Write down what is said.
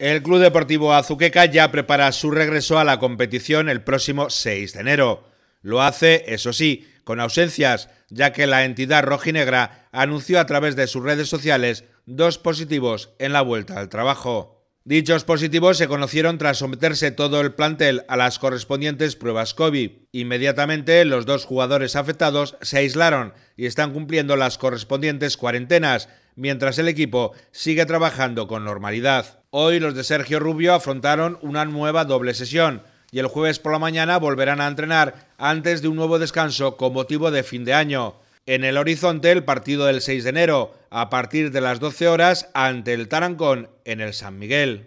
El Club Deportivo Azuqueca ya prepara su regreso a la competición el próximo 6 de enero. Lo hace, eso sí, con ausencias, ya que la entidad rojinegra anunció a través de sus redes sociales dos positivos en la vuelta al trabajo. Dichos positivos se conocieron tras someterse todo el plantel a las correspondientes pruebas COVID. Inmediatamente los dos jugadores afectados se aislaron y están cumpliendo las correspondientes cuarentenas, mientras el equipo sigue trabajando con normalidad. Hoy los de Sergio Rubio afrontaron una nueva doble sesión y el jueves por la mañana volverán a entrenar antes de un nuevo descanso con motivo de fin de año. En el horizonte el partido del 6 de enero, a partir de las 12 horas, ante el Tarancón en el San Miguel.